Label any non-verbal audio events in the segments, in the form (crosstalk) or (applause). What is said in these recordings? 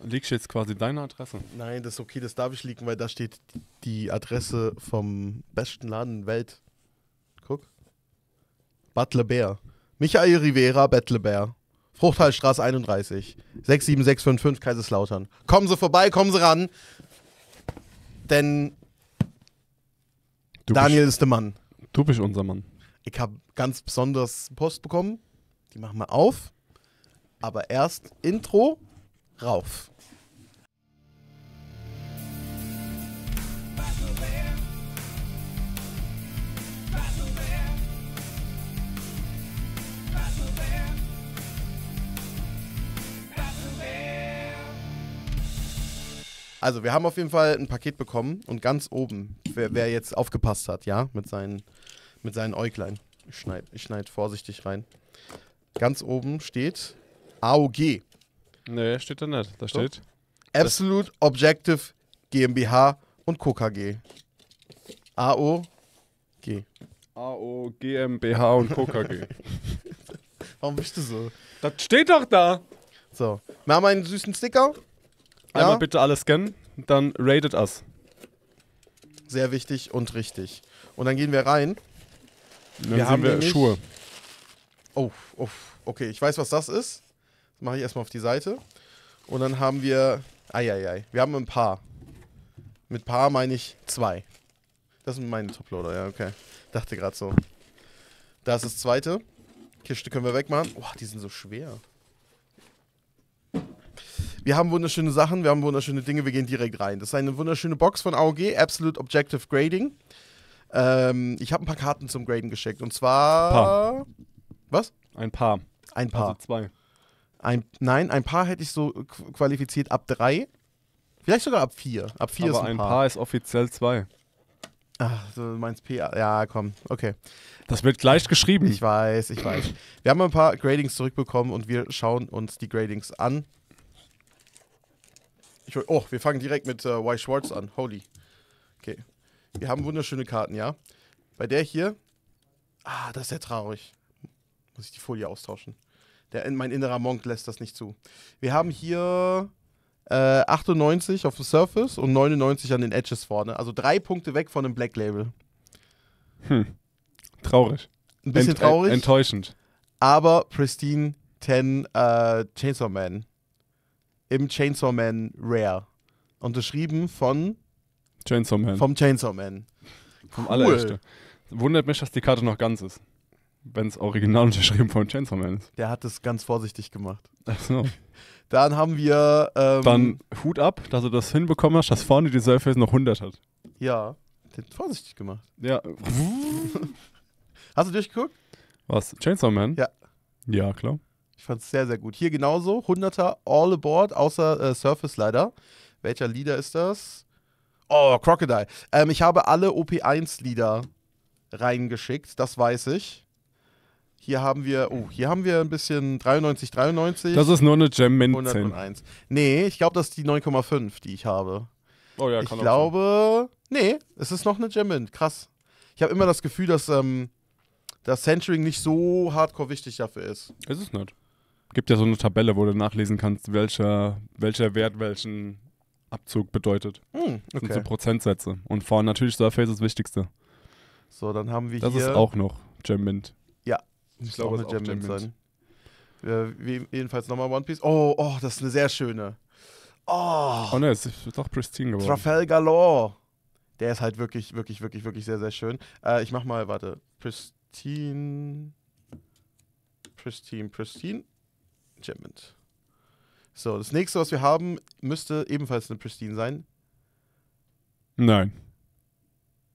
Liegst jetzt quasi deine Adresse? Nein, das ist okay, das darf ich liegen, weil da steht die Adresse vom besten Laden der Welt. Guck. Butler Bear. Michael Rivera, Butler Bear. Fruchthalstraße 31. 67655 Kaiserslautern. Kommen Sie vorbei, kommen Sie ran. Denn du Daniel bist, ist der Mann. Du bist unser Mann. Ich habe ganz besonders Post bekommen. Die machen wir auf. Aber erst Intro rauf. Also, wir haben auf jeden Fall ein Paket bekommen und ganz oben, wer, wer jetzt aufgepasst hat, ja, mit seinen, mit seinen Äuglein. Ich schneide ich schneid vorsichtig rein. Ganz oben steht AOG. Nee, steht da nicht. Da steht. Absolute Objective GmbH und KKG. AOG. AO, GmbH und KKG. (laughs) Warum bist du so? Das steht doch da. So, wir haben einen süßen Sticker. Einmal bitte alles scannen, dann rated us. Sehr wichtig und richtig. Und dann gehen wir rein. Dann wir haben wir Schuhe. Oh, oh, okay, ich weiß, was das ist. Mache ich erstmal auf die Seite. Und dann haben wir. Eieiei. Wir haben ein paar. Mit paar meine ich zwei. Das sind meine Toploader, ja, okay. Dachte gerade so. Da ist das zweite. Kiste können wir wegmachen. Boah, die sind so schwer. Wir haben wunderschöne Sachen, wir haben wunderschöne Dinge, wir gehen direkt rein. Das ist eine wunderschöne Box von AOG, Absolute Objective Grading. Ähm, ich habe ein paar Karten zum Graden geschickt. Und zwar. Paar. Was? Ein paar. Ein paar. Also zwei. Ein, nein, ein paar hätte ich so qualifiziert ab drei. Vielleicht sogar ab vier. Ab vier Aber ist ein, ein paar. paar ist offiziell zwei. Ach, du meinst P. Ja, komm, okay. Das wird gleich geschrieben. Ich weiß, ich weiß. Wir haben ein paar Gradings zurückbekommen und wir schauen uns die Gradings an. Ich, oh, wir fangen direkt mit äh, Y Schwartz an. Holy. Okay. Wir haben wunderschöne Karten, ja. Bei der hier. Ah, das ist ja traurig. Muss ich die Folie austauschen. Der, mein innerer Monk lässt das nicht zu. Wir haben hier äh, 98 auf dem Surface und 99 an den Edges vorne. Also drei Punkte weg von einem Black Label. Hm. Traurig. Ein bisschen Ent traurig. Enttäuschend. Aber Pristine 10 äh, Chainsaw Man. Im Chainsaw Man Rare. Unterschrieben von Chainsaw Man. Vom Chainsaw Man. Vom cool. Allerechte. Wundert mich, dass die Karte noch ganz ist wenn es original (laughs) unterschrieben von Chainsaw Man ist. Der hat es ganz vorsichtig gemacht. Ach so. (laughs) Dann haben wir. Ähm, Dann Hut ab, dass du das hinbekommen hast, dass vorne die Surface noch 100 hat. Ja, den vorsichtig gemacht. Ja. (laughs) Hast du durchgeguckt? Was? Chainsaw Man? Ja. Ja, klar. Ich fand es sehr, sehr gut. Hier genauso, 100er All Aboard, außer äh, Surface leider. Welcher Leader ist das? Oh, Crocodile. Ähm, ich habe alle OP1-Lieder reingeschickt, das weiß ich. Hier haben wir, oh, hier haben wir ein bisschen 93, 93. Das ist nur eine Gem Mint 101. 10. Nee, ich glaube, das ist die 9,5, die ich habe. Oh ja, ich kann Ich glaube, sein. nee, es ist noch eine Gem Mint. Krass. Ich habe immer das Gefühl, dass, ähm, dass Centuring nicht so hardcore wichtig dafür ist. Ist es nicht. Gibt ja so eine Tabelle, wo du nachlesen kannst, welcher, welcher Wert welchen Abzug bedeutet. Hm, okay. Das sind so Prozentsätze. Und vor natürlich Surface ist das Wichtigste. So, dann haben wir das hier. Das ist auch noch Gem Mint. Ich glaube, das wird sein. Ja, jedenfalls nochmal One Piece. Oh, oh, das ist eine sehr schöne. Oh, oh ne, es ist doch pristine geworden. Trafalgar Law. Der ist halt wirklich, wirklich, wirklich, wirklich sehr, sehr schön. Äh, ich mach mal, warte. Pristine. Pristine, Pristine. Gemment. So, das nächste, was wir haben, müsste ebenfalls eine Pristine sein. Nein.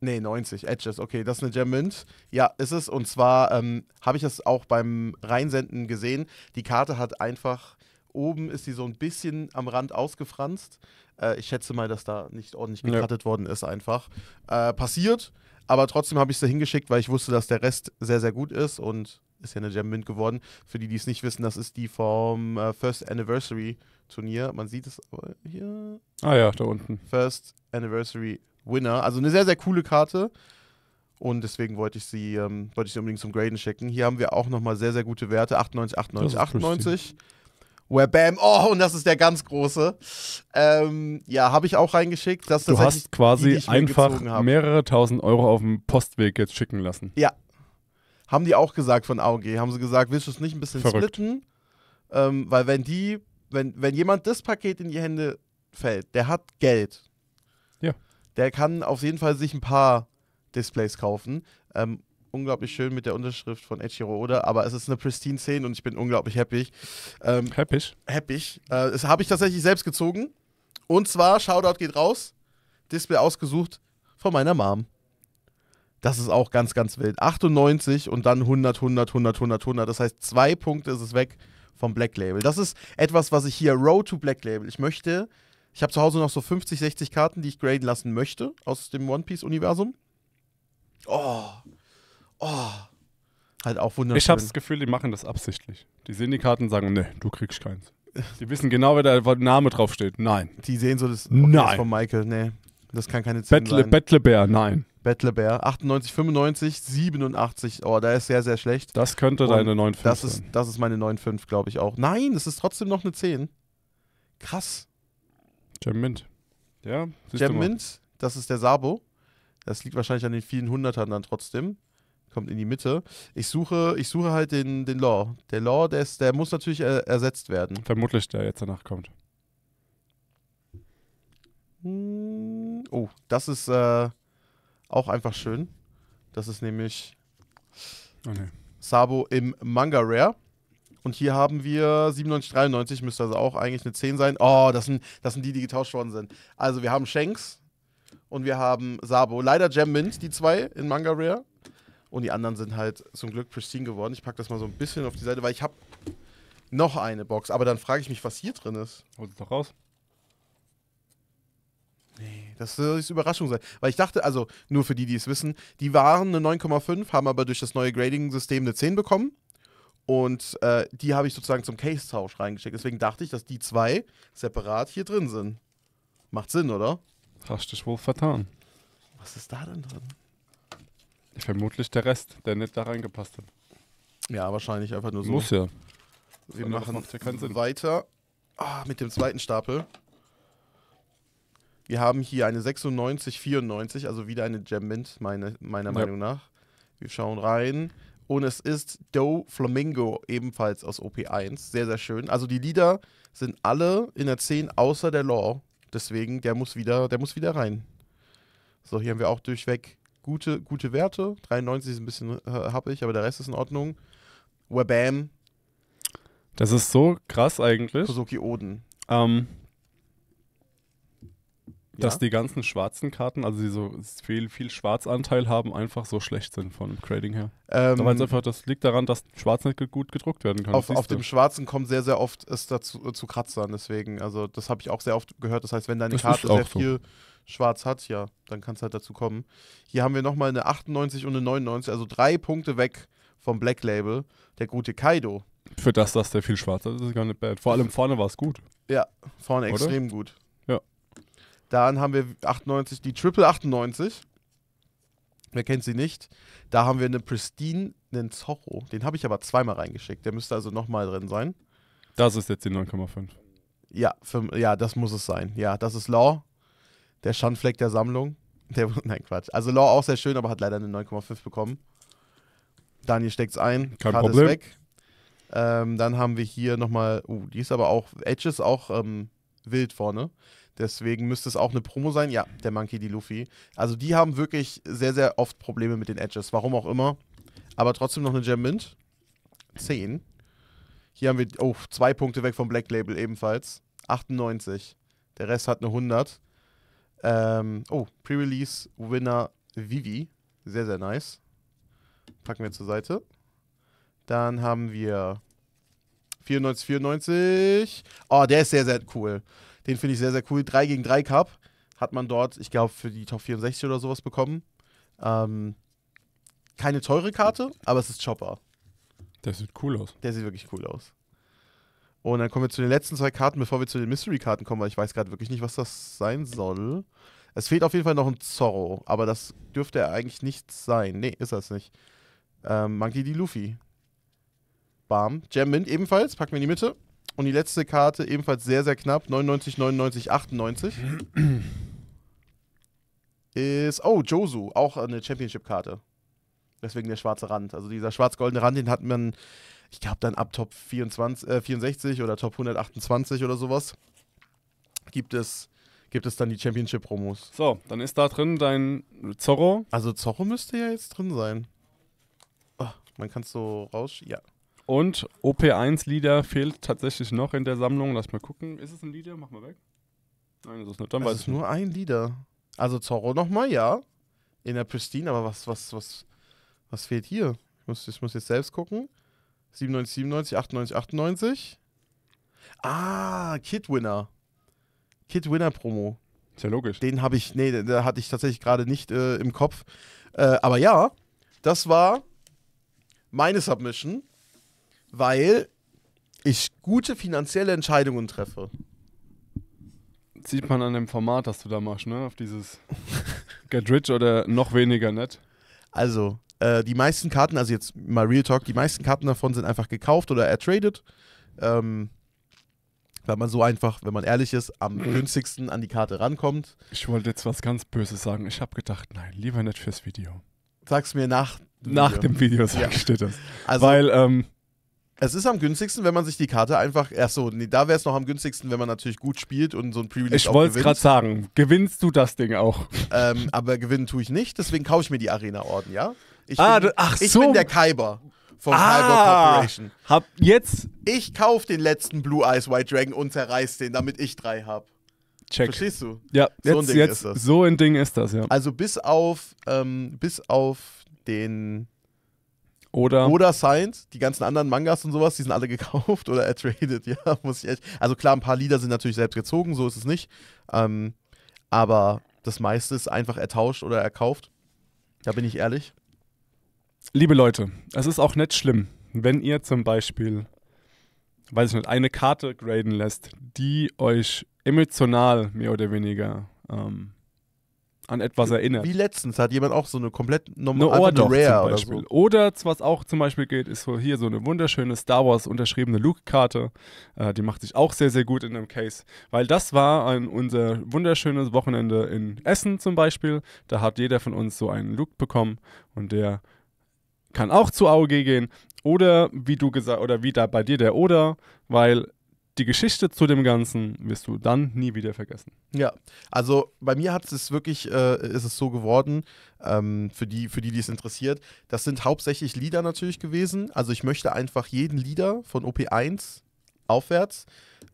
Nee, 90, Edges, okay, das ist eine Gem Mint. Ja, ist es. Und zwar ähm, habe ich das auch beim Reinsenden gesehen. Die Karte hat einfach, oben ist sie so ein bisschen am Rand ausgefranst. Äh, ich schätze mal, dass da nicht ordentlich gekattet ja. worden ist, einfach. Äh, passiert, aber trotzdem habe ich es da hingeschickt, weil ich wusste, dass der Rest sehr, sehr gut ist und ist ja eine Gem Mint geworden. Für die, die es nicht wissen, das ist die vom äh, First Anniversary Turnier. Man sieht es oh, hier. Ah ja, da unten. First Anniversary Turnier. Winner. Also eine sehr, sehr coole Karte. Und deswegen wollte ich sie, ähm, wollte ich sie unbedingt zum Graden schicken. Hier haben wir auch nochmal sehr, sehr gute Werte. 98, 98, 98. Where bam, oh, und das ist der ganz große. Ähm, ja, habe ich auch reingeschickt. Das du hast quasi die, einfach mehrere tausend Euro auf dem Postweg jetzt schicken lassen. Ja. Haben die auch gesagt von AOG. Haben sie gesagt, willst du es nicht ein bisschen Verrückt. splitten? Ähm, weil wenn die, wenn, wenn jemand das Paket in die Hände fällt, der hat Geld, der kann auf jeden Fall sich ein paar Displays kaufen. Ähm, unglaublich schön mit der Unterschrift von Echiro Oda, aber es ist eine pristine Szene und ich bin unglaublich happy. Ähm, happy? Happy. Äh, das habe ich tatsächlich selbst gezogen. Und zwar, Shoutout geht raus, Display ausgesucht von meiner Mom. Das ist auch ganz, ganz wild. 98 und dann 100, 100, 100, 100, 100. Das heißt, zwei Punkte ist es weg vom Black Label. Das ist etwas, was ich hier, Road to Black Label, ich möchte ich habe zu Hause noch so 50, 60 Karten, die ich graden lassen möchte aus dem One Piece-Universum. Oh. Oh. Halt auch wunderschön. Ich habe das Gefühl, die machen das absichtlich. Die sehen die Karten und sagen, nee, du kriegst keins. Die wissen genau, wer da Name draufsteht. Nein. Die sehen so das, nein. von Michael. Nee, das kann keine 10 Battle, sein. Battlebär, nein. Battlebär, 98, 95, 87. Oh, da ist sehr, sehr schlecht. Das könnte deine 9,5 sein. das ist meine 9,5, glaube ich auch. Nein, es ist trotzdem noch eine 10. Krass. Jam Mint. Ja, Jam Mint, das ist der Sabo. Das liegt wahrscheinlich an den vielen Hundertern dann trotzdem. Kommt in die Mitte. Ich suche, ich suche halt den, den Law. Der Law, der, ist, der muss natürlich er, ersetzt werden. Vermutlich, der jetzt danach kommt. Hm, oh, das ist äh, auch einfach schön. Das ist nämlich oh, nee. Sabo im Manga Rare. Und hier haben wir 97, 93, müsste also auch eigentlich eine 10 sein. Oh, das sind, das sind die, die getauscht worden sind. Also wir haben Shanks und wir haben Sabo. Leider Jam Mint, die zwei in Manga Rare. Und die anderen sind halt zum Glück pristine geworden. Ich packe das mal so ein bisschen auf die Seite, weil ich habe noch eine Box. Aber dann frage ich mich, was hier drin ist. Holt es doch raus. Nee, das soll eine Überraschung sein. Weil ich dachte, also nur für die, die es wissen, die waren eine 9,5, haben aber durch das neue Grading-System eine 10 bekommen. Und äh, die habe ich sozusagen zum Case-Tausch reingeschickt. Deswegen dachte ich, dass die zwei separat hier drin sind. Macht Sinn, oder? Hast du dich wohl vertan. Was ist da denn drin? Vermutlich der Rest, der nicht da reingepasst hat. Ja, wahrscheinlich einfach nur so. Muss ja. Wir Anders machen ja weiter ah, mit dem zweiten Stapel. Wir haben hier eine 96, 94, also wieder eine Gem Mint, meine, meiner ja. Meinung nach. Wir schauen rein und es ist Do Flamingo, ebenfalls aus OP1. Sehr, sehr schön. Also die Lieder sind alle in der 10 außer der Law. Deswegen, der muss wieder, der muss wieder rein. So, hier haben wir auch durchweg gute, gute Werte. 93 ist ein bisschen äh, happig, aber der Rest ist in Ordnung. Wabam. Das ist so krass eigentlich. Kosuki Oden. Ähm, dass ja? die ganzen schwarzen Karten, also die so viel, viel Schwarzanteil haben, einfach so schlecht sind von Trading her. Ähm, meinst einfach, das liegt daran, dass Schwarz nicht gut gedruckt werden kann. Auf, auf dem Schwarzen kommt sehr, sehr oft es dazu äh, zu Kratzern, deswegen, also das habe ich auch sehr oft gehört. Das heißt, wenn deine das Karte sehr so. viel schwarz hat, ja, dann kann es halt dazu kommen. Hier haben wir nochmal eine 98 und eine 99, also drei Punkte weg vom Black Label. Der gute Kaido. Für das, dass der viel schwarz hat, ist gar nicht bad. Vor allem vorne war es gut. Ja, vorne Oder? extrem gut. Dann haben wir 98, die Triple 98. Wer kennt sie nicht? Da haben wir eine Pristine, einen Zorro. Den habe ich aber zweimal reingeschickt. Der müsste also nochmal drin sein. Das ist jetzt die 9,5. Ja, ja, das muss es sein. Ja, das ist Law. Der Schandfleck der Sammlung. Der, (laughs) nein, Quatsch. Also Law auch sehr schön, aber hat leider eine 9,5 bekommen. Daniel steckt es ein. Kein Karte Problem. weg. Ähm, dann haben wir hier nochmal, uh, oh, die ist aber auch, Edge ist auch ähm, wild vorne. Deswegen müsste es auch eine Promo sein. Ja, der Monkey, die Luffy. Also die haben wirklich sehr, sehr oft Probleme mit den Edges. Warum auch immer. Aber trotzdem noch eine Gem Mint. 10. Hier haben wir, oh, zwei Punkte weg vom Black Label ebenfalls. 98. Der Rest hat eine 100. Ähm, oh, Pre-Release Winner Vivi. Sehr, sehr nice. Packen wir zur Seite. Dann haben wir 94, 94. Oh, der ist sehr, sehr cool. Den finde ich sehr, sehr cool. 3 gegen 3 Cup hat man dort, ich glaube, für die Top 64 oder sowas bekommen. Ähm, keine teure Karte, aber es ist Chopper. Der sieht cool aus. Der sieht wirklich cool aus. Und dann kommen wir zu den letzten zwei Karten, bevor wir zu den Mystery-Karten kommen, weil ich weiß gerade wirklich nicht, was das sein soll. Es fehlt auf jeden Fall noch ein Zorro, aber das dürfte er eigentlich nicht sein. Nee, ist das nicht. Ähm, Monkey D. Luffy. Bam. Gem Mint ebenfalls, packen wir in die Mitte. Und die letzte Karte ebenfalls sehr, sehr knapp. 99, 99, 98. ist, oh, Josu, auch eine Championship-Karte. Deswegen der schwarze Rand. Also dieser schwarz-goldene Rand, den hat man, ich glaube, dann ab Top 24, äh, 64 oder Top 128 oder sowas, gibt es, gibt es dann die Championship-Promos. So, dann ist da drin dein Zorro. Also Zorro müsste ja jetzt drin sein. Oh, man kann es so raus... Ja. Und OP1-Lieder fehlt tatsächlich noch in der Sammlung. Lass mal gucken. Ist es ein Lieder? Mach mal weg. Nein, ist es nicht. Dann es weiß ist nur ein Lieder. Also Zorro nochmal, ja. In der Pristine, aber was, was, was, was fehlt hier? Ich muss, ich muss jetzt selbst gucken. 97, 97, 98, 98. Ah, Kid Winner. Kid Winner Promo. Ist ja logisch. Den habe ich, nee, da hatte ich tatsächlich gerade nicht äh, im Kopf. Äh, aber ja, das war meine Submission weil ich gute finanzielle Entscheidungen treffe. Sieht man an dem Format, das du da machst, ne? Auf dieses Get Rich oder noch weniger nett. Also, äh, die meisten Karten, also jetzt mal Real Talk, die meisten Karten davon sind einfach gekauft oder ertradet. Ähm, weil man so einfach, wenn man ehrlich ist, am mhm. günstigsten an die Karte rankommt. Ich wollte jetzt was ganz Böses sagen. Ich habe gedacht, nein, lieber nicht fürs Video. Sag's mir nach. Dem nach Video. dem Video sag ja. ich dir das. Also, Weil ähm, es ist am günstigsten, wenn man sich die Karte einfach. Achso, nee, da wäre es noch am günstigsten, wenn man natürlich gut spielt und so ein Pre-Release Ich wollte es gerade sagen, gewinnst du das Ding auch. Ähm, aber gewinnen tue ich nicht, deswegen kaufe ich mir die Arena-Orden, ja? Ich ah, bin, du, ach ich so. Ich bin der Kaiber von ah, Kyber Corporation. Hab jetzt. Ich kaufe den letzten Blue Eyes White Dragon und zerreiß den, damit ich drei habe. Check. Verstehst du? Ja, so jetzt, ein Ding jetzt, ist das. So ein Ding ist das, ja. Also bis auf, ähm, bis auf den oder, oder signed. Die ganzen anderen Mangas und sowas, die sind alle (laughs) gekauft oder ertradet, ja, (laughs) muss ich echt. Also klar, ein paar Lieder sind natürlich selbst gezogen, so ist es nicht. Ähm, aber das meiste ist einfach ertauscht oder erkauft. Da bin ich ehrlich. Liebe Leute, es ist auch nicht schlimm, wenn ihr zum Beispiel, weiß ich nicht, eine Karte graden lässt, die euch emotional mehr oder weniger ähm, an etwas erinnert. Wie letztens hat jemand auch so eine komplett normale eine Rare oder so. Oder was auch zum Beispiel geht, ist hier so eine wunderschöne Star Wars unterschriebene Luke-Karte. Äh, die macht sich auch sehr, sehr gut in einem Case. Weil das war ein, unser wunderschönes Wochenende in Essen zum Beispiel. Da hat jeder von uns so einen Luke bekommen und der kann auch zu AOG gehen. Oder wie du gesagt, oder wie da bei dir der Oder, weil die Geschichte zu dem Ganzen wirst du dann nie wieder vergessen. Ja, also bei mir hat es wirklich, äh, ist es so geworden, ähm, für, die, für die, die es interessiert, das sind hauptsächlich Lieder natürlich gewesen. Also ich möchte einfach jeden Lieder von OP1 aufwärts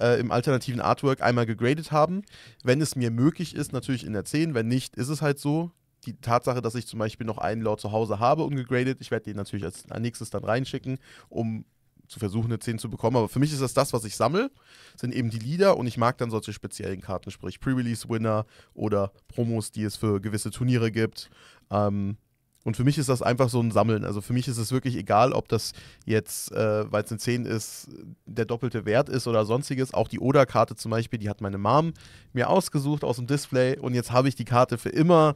äh, im alternativen Artwork einmal gegradet haben. Wenn es mir möglich ist, natürlich in der 10, wenn nicht, ist es halt so die Tatsache, dass ich zum Beispiel noch einen Lord zu Hause habe und gegradet, ich werde den natürlich als nächstes dann reinschicken, um zu versuchen, eine 10 zu bekommen. Aber für mich ist das das, was ich sammle, sind eben die Lieder und ich mag dann solche speziellen Karten, sprich Pre-Release-Winner oder Promos, die es für gewisse Turniere gibt. Ähm, und für mich ist das einfach so ein Sammeln. Also für mich ist es wirklich egal, ob das jetzt, äh, weil es eine 10 ist, der doppelte Wert ist oder sonstiges. Auch die Oda-Karte zum Beispiel, die hat meine Mom mir ausgesucht aus dem Display und jetzt habe ich die Karte für immer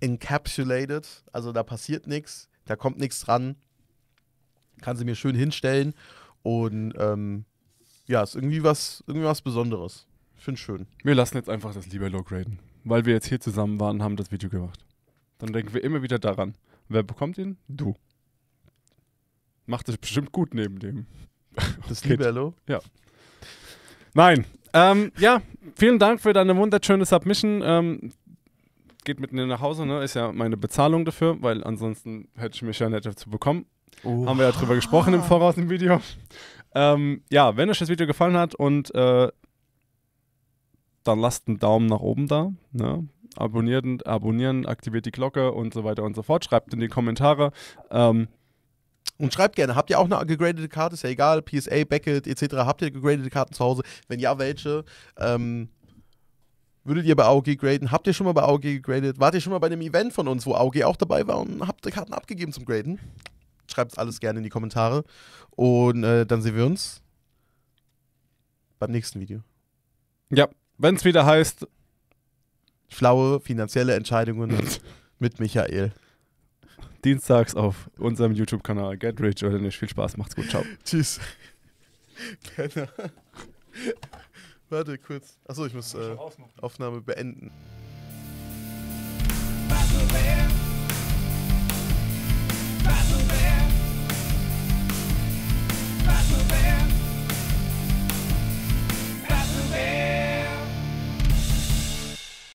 encapsulated. Also da passiert nichts, da kommt nichts dran kann sie mir schön hinstellen und ähm, ja, ist irgendwie was, irgendwie was Besonderes. Ich finde schön. Wir lassen jetzt einfach das Lieber Low graden, weil wir jetzt hier zusammen waren und haben das Video gemacht. Dann denken wir immer wieder daran. Wer bekommt ihn? Du. Macht es bestimmt gut neben dem. Das (laughs) Libello? Ja. Nein. Ähm, ja, vielen Dank für deine wunderschöne Submission. Ähm, geht mit mir nach Hause, ne? Ist ja meine Bezahlung dafür, weil ansonsten hätte ich mich ja nicht dazu bekommen. Oh. Haben wir ja drüber gesprochen im Voraus im Video. Ähm, ja, wenn euch das Video gefallen hat und äh, dann lasst einen Daumen nach oben da. Ne? Abonnieren, abonnieren, aktiviert die Glocke und so weiter und so fort. Schreibt in die Kommentare. Ähm, und schreibt gerne, habt ihr auch eine gegradete Karte? Ist ja egal, PSA, Beckett etc. Habt ihr gegradete Karten zu Hause? Wenn ja, welche? Ähm, würdet ihr bei AOG graden? Habt ihr schon mal bei AOG gegradet? Wart ihr schon mal bei einem Event von uns, wo AOG auch dabei war und habt die Karten abgegeben zum Graden? Schreibt es alles gerne in die Kommentare. Und äh, dann sehen wir uns beim nächsten Video. Ja, wenn es wieder heißt. Schlaue finanzielle Entscheidungen (laughs) mit Michael. Dienstags auf unserem YouTube-Kanal Get Rich oder nicht. Viel Spaß, macht's gut, ciao. Tschüss. Penner. (laughs) Warte kurz. Achso, ich muss äh, Aufnahme beenden. Battle Man. Battle Man.